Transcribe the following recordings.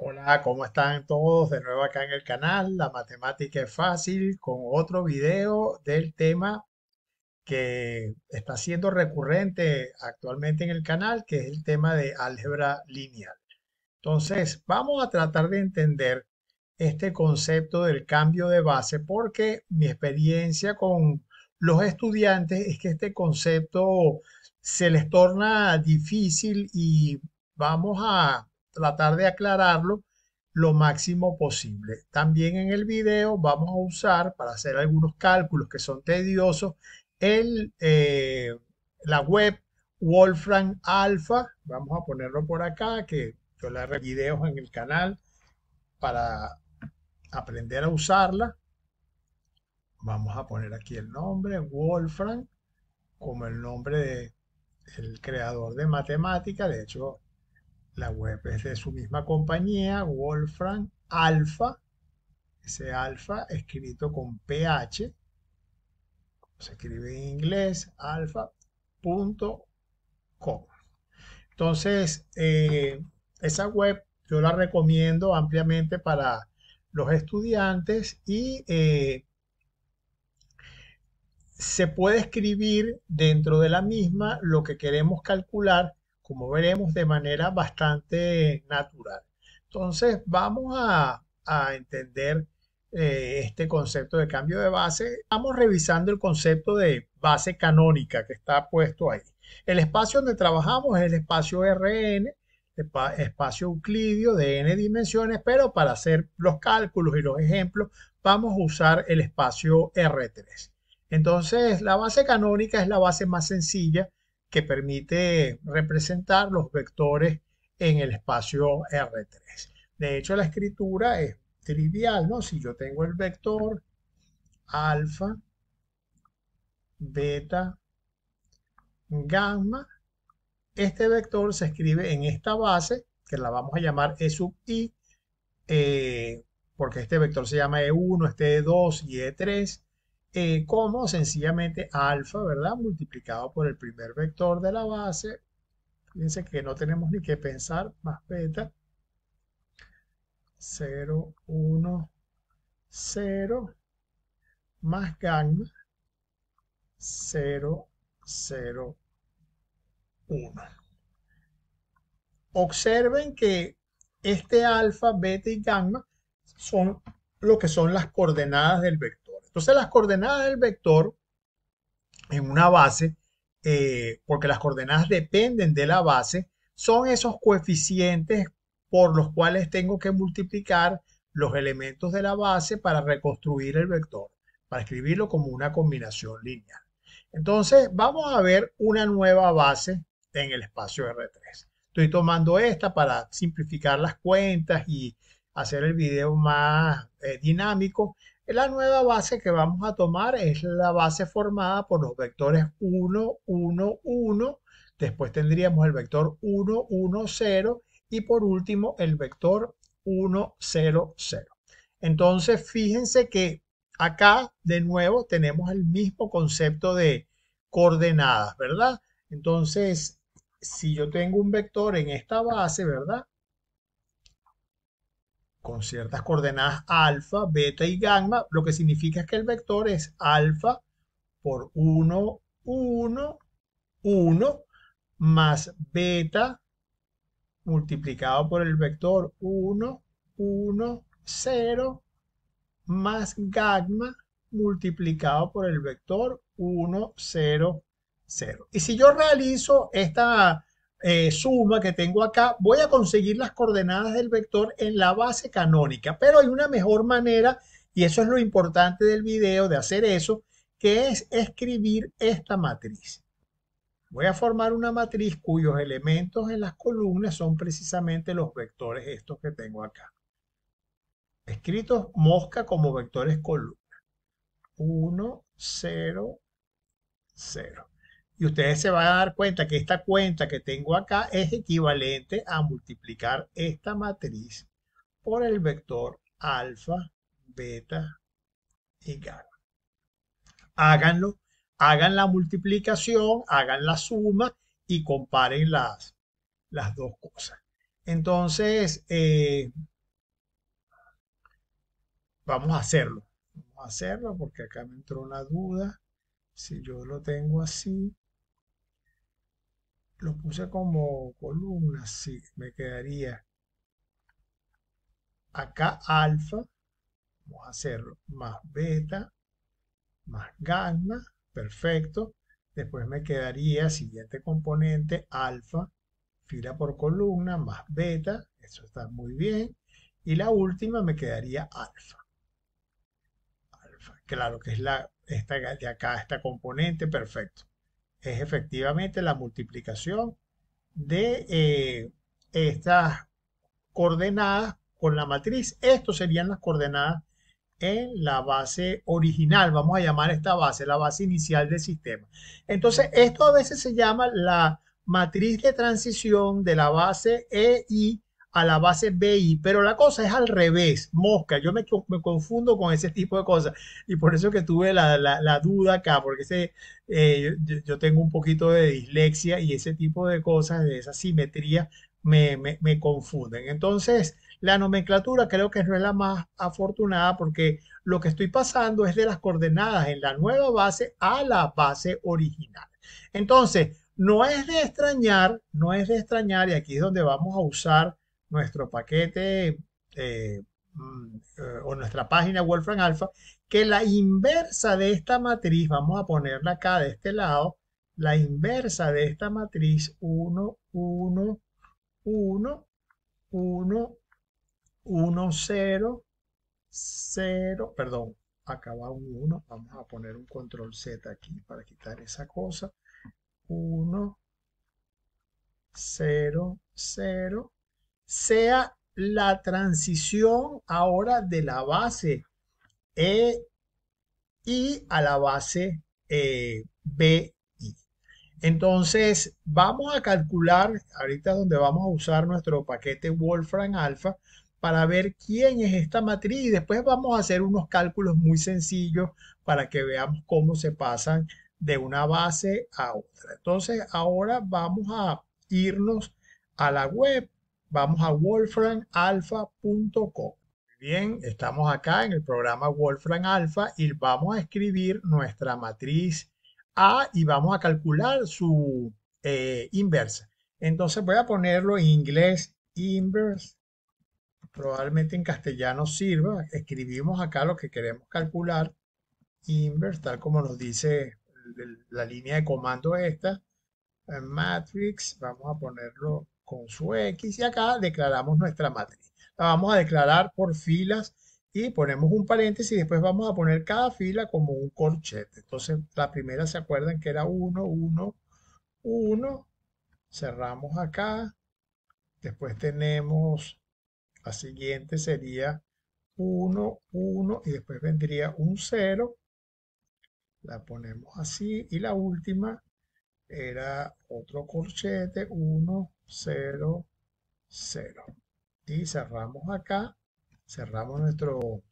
Hola, ¿cómo están todos? De nuevo acá en el canal, La Matemática es Fácil, con otro video del tema que está siendo recurrente actualmente en el canal, que es el tema de álgebra lineal. Entonces, vamos a tratar de entender este concepto del cambio de base, porque mi experiencia con los estudiantes es que este concepto se les torna difícil y vamos a tratar de aclararlo lo máximo posible. También en el video vamos a usar para hacer algunos cálculos que son tediosos el, eh, la web Wolfram Alpha. Vamos a ponerlo por acá, que yo le haré videos en el canal para aprender a usarla. Vamos a poner aquí el nombre, Wolfram, como el nombre del el creador de matemática. De hecho, la web es de su misma compañía, Wolfram Alpha, ese Alpha escrito con PH, se escribe en inglés, alpha.com. Entonces, eh, esa web yo la recomiendo ampliamente para los estudiantes y eh, se puede escribir dentro de la misma lo que queremos calcular como veremos, de manera bastante natural. Entonces, vamos a, entender eh, este concepto de cambio de base. Estamos revisando el concepto de base canónica que está puesto ahí. El espacio donde trabajamos es el espacio Rn, espacio euclidio de n dimensiones, pero para hacer los cálculos y los ejemplos vamos a usar el espacio R3. Entonces, la base canónica es la base más sencilla que permite representar los vectores en el espacio R3. De hecho, la escritura es trivial, ¿no? Si yo tengo el vector alfa, beta, gamma, este vector se escribe en esta base, que la vamos a llamar E sub i, eh, porque este vector se llama E1, este E2 y E3, eh, como sencillamente alfa, ¿verdad? Multiplicado por el primer vector de la base. Fíjense que no tenemos ni que pensar, más beta. 0, 1, 0, más gamma, 0, 0, 1. Observen que este alfa, beta y gamma son lo que son las coordenadas del vector. Entonces las coordenadas del vector en una base, eh, porque las coordenadas dependen de la base, son esos coeficientes por los cuales tengo que multiplicar los elementos de la base para reconstruir el vector, para escribirlo como una combinación lineal. Entonces vamos a ver una nueva base en el espacio R3. Estoy tomando esta para simplificar las cuentas y hacer el video más eh, dinámico. La nueva base que vamos a tomar es la base formada por los vectores 1, 1, 1, después tendríamos el vector 1, 1, 0 y por último el vector 1, 0, 0. Entonces fíjense que acá de nuevo tenemos el mismo concepto de coordenadas, ¿verdad? Entonces, si yo tengo un vector en esta base, ¿verdad? con ciertas coordenadas alfa, beta y gamma, lo que significa es que el vector es alfa por 1, 1, 1, más beta multiplicado por el vector 1, 1, 0, más gamma multiplicado por el vector 1, 0, 0. Y si yo realizo esta eh, suma que tengo acá, voy a conseguir las coordenadas del vector en la base canónica. Pero hay una mejor manera, y eso es lo importante del video, de hacer eso, que es escribir esta matriz. Voy a formar una matriz cuyos elementos en las columnas son precisamente los vectores estos que tengo acá. Escritos mosca como vectores columna. 1, 0, 0. Y ustedes se van a dar cuenta que esta cuenta que tengo acá es equivalente a multiplicar esta matriz por el vector alfa, beta y gamma. Háganlo, hagan la multiplicación, hagan la suma y comparen las, las dos cosas. Entonces, eh, vamos a hacerlo. Vamos a hacerlo porque acá me entró una duda. Si yo lo tengo así, lo puse como columna, sí, me quedaría acá alfa, vamos a hacerlo, más beta, más gamma, perfecto. Después me quedaría siguiente componente, alfa, fila por columna, más beta, eso está muy bien. Y la última me quedaría alfa. Alfa, claro que es la, de acá, esta componente, perfecto es efectivamente la multiplicación de eh, estas coordenadas con la matriz. Estas serían las coordenadas en la base original, vamos a llamar esta base, la base inicial del sistema. Entonces, esto a veces se llama la matriz de transición de la base EI a la base BI, pero la cosa es al revés, mosca, yo me, confundo con ese tipo de cosas y por eso que tuve la, duda acá, porque sé eh, yo, tengo un poquito de dislexia y ese tipo de cosas, de esa simetría, me, me confunden. Entonces, la nomenclatura creo que no es la más afortunada porque lo que estoy pasando es de las coordenadas en la nueva base a la base original. Entonces, no es de extrañar, no es de extrañar, y aquí es donde vamos a usar nuestro paquete eh, mm, eh, o nuestra página Wolfram Alpha, que la inversa de esta matriz, vamos a ponerla acá de este lado, la inversa de esta matriz 1, 1, 1, 1, 1, 0, 0, perdón, acá va un 1, vamos a poner un control Z aquí para quitar esa cosa, 1, 0, 0, sea la transición ahora de la base E y a la base eh, BI. Entonces, vamos a calcular, ahorita donde vamos a usar nuestro paquete Wolfram Alpha, para ver quién es esta matriz y después vamos a hacer unos cálculos muy sencillos para que veamos cómo se pasan de una base a otra. Entonces, ahora vamos a irnos a la web vamos a wolframalpha.com. Bien, estamos acá en el programa Wolfram Alpha y vamos a escribir nuestra matriz A y vamos a calcular su eh, inversa. Entonces voy a ponerlo en inglés inverse. Probablemente en castellano sirva. Escribimos acá lo que queremos calcular. Inverse, tal como nos dice la línea de comando esta. Eh, matrix, vamos a ponerlo con su X y acá declaramos nuestra matriz. La vamos a declarar por filas y ponemos un paréntesis y después vamos a poner cada fila como un corchete. Entonces la primera se acuerdan que era 1, 1, 1. Cerramos acá. Después tenemos la siguiente sería 1, 1 y después vendría un 0. La ponemos así y la última era otro corchete 1 0 0 y cerramos acá cerramos nuestro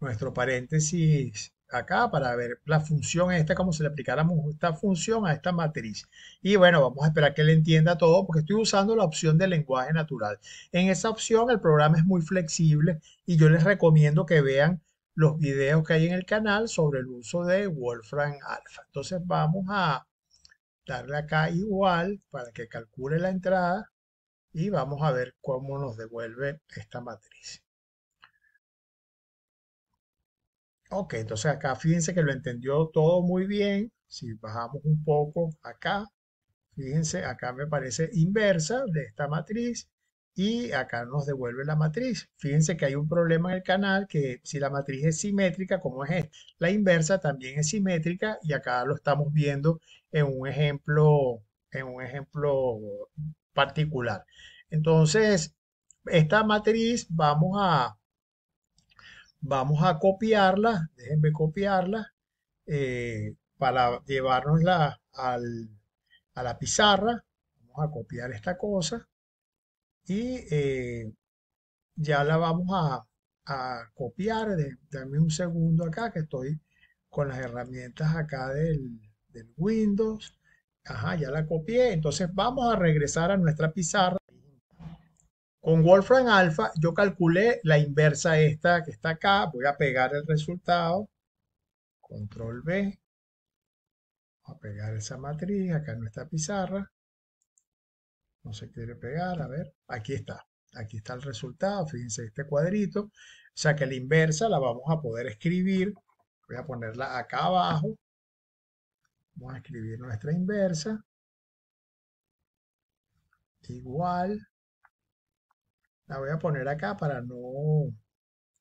nuestro paréntesis acá para ver la función esta, como si le aplicáramos esta función a esta matriz. Y bueno, vamos a esperar que le entienda todo porque estoy usando la opción de lenguaje natural. En esa opción el programa es muy flexible y yo les recomiendo que vean los videos que hay en el canal sobre el uso de Wolfram Alpha. Entonces vamos a darle acá igual para que calcule la entrada y vamos a ver cómo nos devuelve esta matriz. Ok, entonces acá fíjense que lo entendió todo muy bien. Si bajamos un poco acá, fíjense, acá me parece inversa de esta matriz y acá nos devuelve la matriz. Fíjense que hay un problema en el canal que si la matriz es simétrica, como es esta, la inversa también es simétrica y acá lo estamos viendo en un ejemplo, en un ejemplo particular. Entonces, esta matriz vamos a, vamos a copiarla, déjenme copiarla, eh, para llevárnosla al, a la pizarra. Vamos a copiar esta cosa y eh, ya la vamos a, copiar. dame un segundo acá que estoy con las herramientas acá del, Windows. Ajá, ya la copié. Entonces vamos a regresar a nuestra pizarra. Con Wolfram Alpha yo calculé la inversa esta que está acá. Voy a pegar el resultado. Control B. a pegar esa matriz acá en nuestra pizarra no se quiere pegar, a ver, aquí está, aquí está el resultado, fíjense este cuadrito, o sea que la inversa la vamos a poder escribir, voy a ponerla acá abajo, vamos a escribir nuestra inversa, igual, la voy a poner acá para no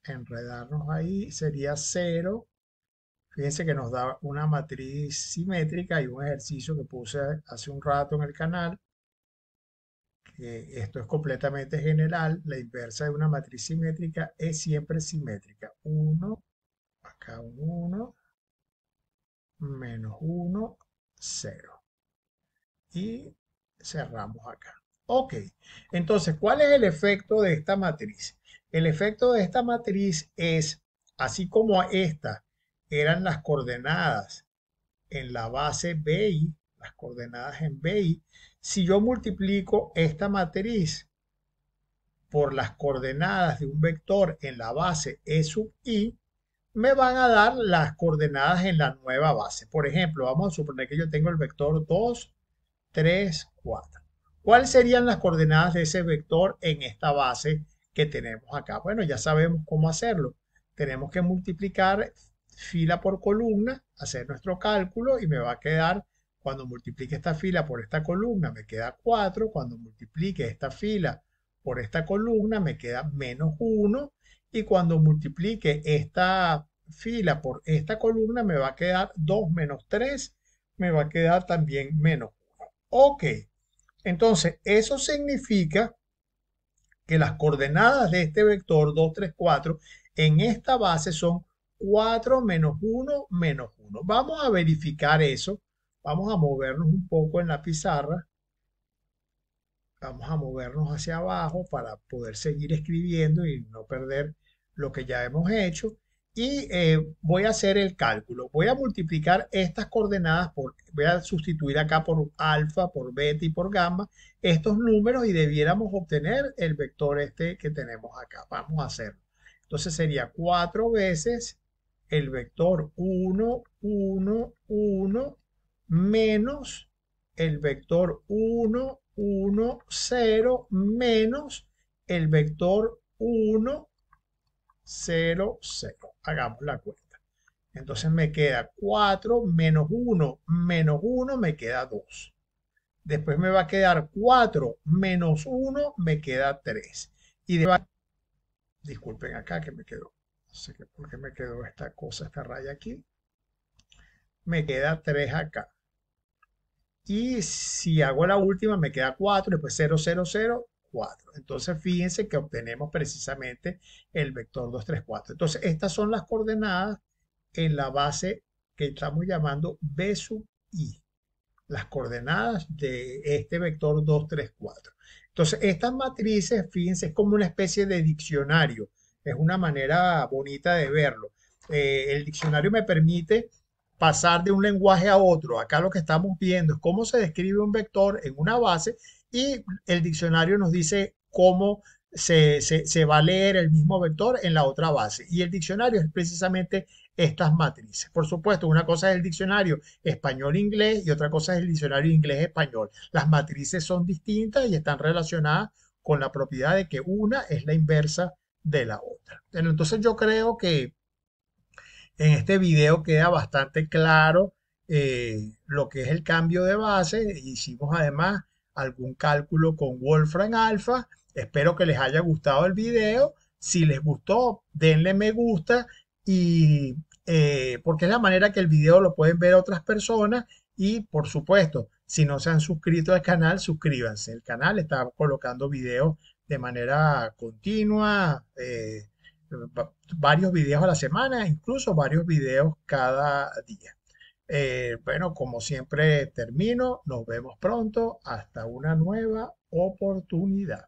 enredarnos ahí, sería cero, Fíjense que nos da una matriz simétrica y un ejercicio que puse hace un rato en el canal esto es completamente general, la inversa de una matriz simétrica es siempre simétrica. 1, acá un 1, menos 1, 0. Y cerramos acá. Ok, entonces, ¿cuál es el efecto de esta matriz? El efecto de esta matriz es, así como esta eran las coordenadas en la base BI, las coordenadas en BI, si yo multiplico esta matriz por las coordenadas de un vector en la base E sub i, me van a dar las coordenadas en la nueva base. Por ejemplo, vamos a suponer que yo tengo el vector 2, 3, 4. ¿Cuáles serían las coordenadas de ese vector en esta base que tenemos acá? Bueno, ya sabemos cómo hacerlo. Tenemos que multiplicar fila por columna, hacer nuestro cálculo y me va a quedar cuando multiplique esta fila por esta columna me queda 4. Cuando multiplique esta fila por esta columna me queda menos 1. Y cuando multiplique esta fila por esta columna me va a quedar 2 menos 3. Me va a quedar también menos 1. Ok. Entonces, eso significa que las coordenadas de este vector 2, 3, 4 en esta base son 4 menos 1 menos 1. Vamos a verificar eso Vamos a movernos un poco en la pizarra. Vamos a movernos hacia abajo para poder seguir escribiendo y no perder lo que ya hemos hecho. Y eh, voy a hacer el cálculo. Voy a multiplicar estas coordenadas, por, voy a sustituir acá por alfa, por beta y por gamma estos números y debiéramos obtener el vector este que tenemos acá. Vamos a hacerlo. Entonces sería cuatro veces el vector 1, 1, 1 menos el vector 1, 1, 0 menos el vector 1, 0, 0. Hagamos la cuenta. Entonces me queda 4 menos 1 menos 1 me queda 2. Después me va a quedar 4 menos 1 me queda 3. Y Disculpen acá que me quedó. No sé por qué me quedó esta cosa, esta raya aquí. Me queda 3 acá. Y si hago la última, me queda 4, después 0, 0, 0, 4. Entonces, fíjense que obtenemos precisamente el vector 2, 3, 4. Entonces, estas son las coordenadas en la base que estamos llamando B sub i. Las coordenadas de este vector 2, 3, 4. Entonces, estas matrices, fíjense, es como una especie de diccionario. Es una manera bonita de verlo. Eh, el diccionario me permite pasar de un lenguaje a otro. Acá lo que estamos viendo es cómo se describe un vector en una base y el diccionario nos dice cómo se, va a leer el mismo vector en la otra base. Y el diccionario es precisamente estas matrices. Por supuesto, una cosa es el diccionario español-inglés y otra cosa es el diccionario inglés-español. Las matrices son distintas y están relacionadas con la propiedad de que una es la inversa de la otra. Entonces yo creo que en este video queda bastante claro eh, lo que es el cambio de base. Hicimos además algún cálculo con Wolfram Alpha. Espero que les haya gustado el video. Si les gustó, denle me gusta y eh, porque es la manera que el video lo pueden ver otras personas y por supuesto, si no se han suscrito al canal, suscríbanse. El canal está colocando videos de manera continua. Eh, varios videos a la semana, incluso varios videos cada día. Eh, bueno, como siempre termino, nos vemos pronto, hasta una nueva oportunidad.